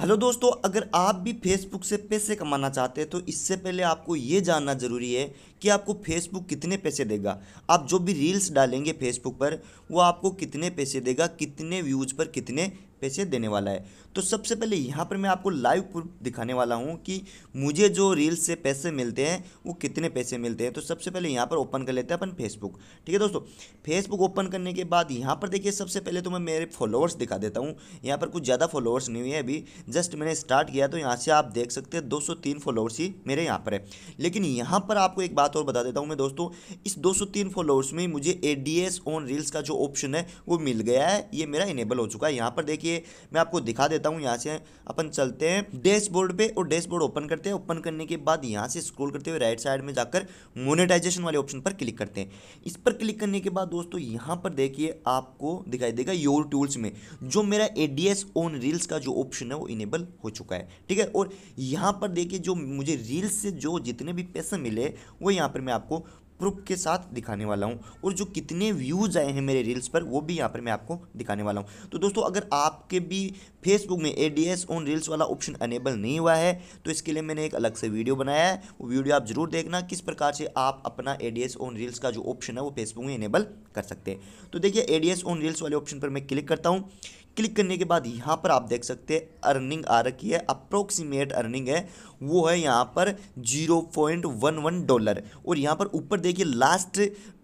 hello दोस्तों अगर आप भी फेसबुक से पैसे कमाना चाहते हैं तो इससे पहले आपको ये जानना ज़रूरी है कि आपको फेसबुक कितने पैसे देगा आप जो भी रील्स डालेंगे फेसबुक पर वो आपको कितने पैसे देगा कितने व्यूज़ पर कितने पैसे देने वाला है तो सबसे पहले यहाँ पर मैं आपको लाइव प्रूफ दिखाने वाला हूँ कि मुझे जो रील्स से पैसे मिलते हैं वो कितने पैसे मिलते हैं तो सबसे पहले यहाँ पर ओपन कर लेते हैं अपन फेसबुक ठीक है दोस्तों फेसबुक ओपन करने के बाद यहाँ पर देखिए सबसे पहले तो मैं मेरे फॉलोअर्स दिखा देता हूँ यहाँ पर कुछ ज़्यादा फॉलोअर्स नहीं हुए अभी जस्ट मैंने स्टार्ट किया तो यहाँ से आप देख सकते हैं दो फॉलोअर्स ही मेरे यहाँ पर है लेकिन यहाँ पर आपको एक बात और बता देता हूँ मैं दोस्तों इस तीन फॉलोअर्स में मुझे ए ऑन रील्स का जो ऑप्शन है वो मिल गया है ये मेरा इनेबल हो चुका है यहाँ पर देखिए देखिए मैं आपको दिखा देता हूँ यहाँ से अपन चलते हैं डैशबोर्ड पे और डैशबोर्ड ओपन करते हैं ओपन करने के बाद यहाँ से स्क्रोल करते हुए राइट साइड में जाकर मोनेटाइजेशन वाले ऑप्शन पर क्लिक करते हैं इस पर क्लिक करने के बाद दोस्तों यहाँ पर देखिए आपको दिखाई देगा योर टूल्स में जो मेरा ए ऑन रील्स का जो ऑप्शन है वो इनेबल हो चुका है ठीक है और यहाँ पर देखिए जो मुझे रील्स से जो जितने भी पैसे मिले वो यहाँ पर मैं आपको प्रूफ के साथ दिखाने वाला हूँ और जो कितने व्यूज़ आए हैं मेरे रील्स पर वो भी यहाँ पर मैं आपको दिखाने वाला हूँ तो दोस्तों अगर आपके भी फेसबुक में A D S on reels वाला ऑप्शन अनेबल नहीं हुआ है तो इसके लिए मैंने एक अलग से वीडियो बनाया है वो वीडियो आप ज़रूर देखना किस प्रकार से आप अपना A D S on reels का जो ऑप्शन है वो फेसबुक में इनेबल कर सकते हैं तो देखिए A D S on reels वाले ऑप्शन पर मैं क्लिक करता हूँ क्लिक करने के बाद यहाँ पर आप देख सकते हैं अर्निंग आ रखी है अप्रोक्सीमेट अर्निंग है वो है यहाँ पर zero point one one dollar और यहाँ पर ऊपर देख देखिए लास्ट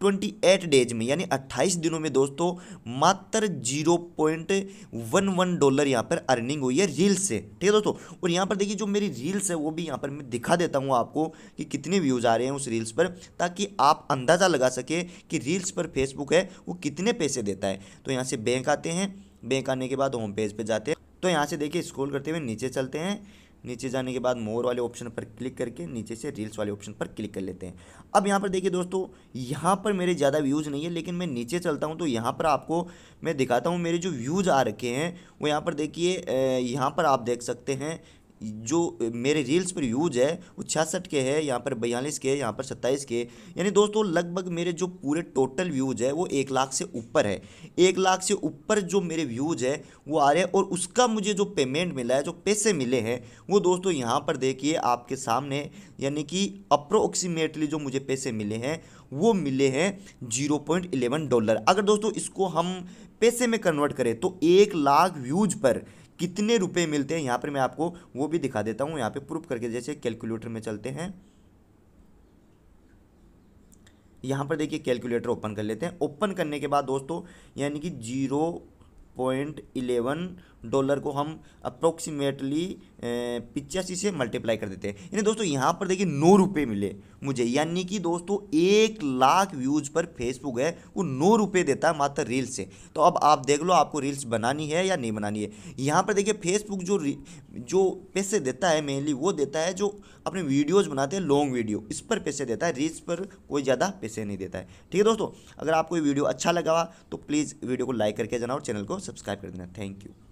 28 डेज में यानी 28 दिनों में दोस्तों मात्र 0.11 डॉलर यहां पर अर्निंग हुई है रील्स से ठीक है दोस्तों और यहां पर देखिए जो मेरी रील्स है वो भी यहां पर मैं दिखा देता हूं आपको कि कितने व्यूज़ आ रहे हैं उस रील्स पर ताकि आप अंदाज़ा लगा सके कि रील्स पर फेसबुक है वो कितने पैसे देता है तो यहाँ से बैंक आते हैं बैंक आने के बाद होम पेज पर जाते हैं तो यहाँ से देखिए स्क्रॉल करते हुए नीचे चलते हैं नीचे जाने के बाद मोर वाले ऑप्शन पर क्लिक करके नीचे से रील्स वाले ऑप्शन पर क्लिक कर लेते हैं अब यहाँ पर देखिए दोस्तों यहाँ पर मेरे ज़्यादा व्यूज़ नहीं है लेकिन मैं नीचे चलता हूँ तो यहाँ पर आपको मैं दिखाता हूँ मेरे जो व्यूज़ आ रखे हैं वो यहाँ पर देखिए यहाँ पर आप देख सकते हैं जो मेरे रील्स पर व्यूज है वो छियासठ के है यहाँ पर बयालीस के यहाँ पर सत्ताईस के यानी दोस्तों लगभग मेरे जो पूरे टोटल व्यूज है वो एक लाख से ऊपर है एक लाख से ऊपर जो मेरे व्यूज है वो आ रहे हैं और उसका मुझे जो पेमेंट मिला है जो पैसे मिले हैं वो दोस्तों यहाँ पर देखिए आपके सामने यानी कि अप्रोक्सीमेटली जो मुझे पैसे मिले हैं वो मिले हैं जीरो पॉइंट डॉलर अगर दोस्तों इसको हम पैसे में कन्वर्ट करें तो एक लाख व्यूज पर कितने रुपए मिलते हैं यहाँ पर मैं आपको वो भी दिखा देता हूँ यहाँ पे प्रूफ करके जैसे कैलकुलेटर में चलते हैं यहाँ पर देखिए कैलकुलेटर ओपन कर लेते हैं ओपन करने के बाद दोस्तों यानी कि जीरो पॉइंट इलेवन डॉलर को हम अप्रोक्सीमेटली पिचासी से मल्टीप्लाई कर देते हैं यानी दोस्तों यहाँ पर देखिए नौ रुपये मिले मुझे यानी कि दोस्तों एक लाख व्यूज़ पर फेसबुक है वो नौ रुपये देता है मात्र रील्स से तो अब आप देख लो आपको रील्स बनानी है या नहीं बनानी है यहाँ पर देखिए फेसबुक जो जो पैसे देता है मेनली वो देता है जो अपने वीडियोज़ बनाते हैं लॉन्ग वीडियो इस पर पैसे देता है रील्स पर कोई ज़्यादा पैसे नहीं देता है ठीक है दोस्तों अगर आपको ये वीडियो अच्छा लगा तो प्लीज़ वीडियो को लाइक करके जाना और चैनल को सब्सक्राइब कर देना थैंक यू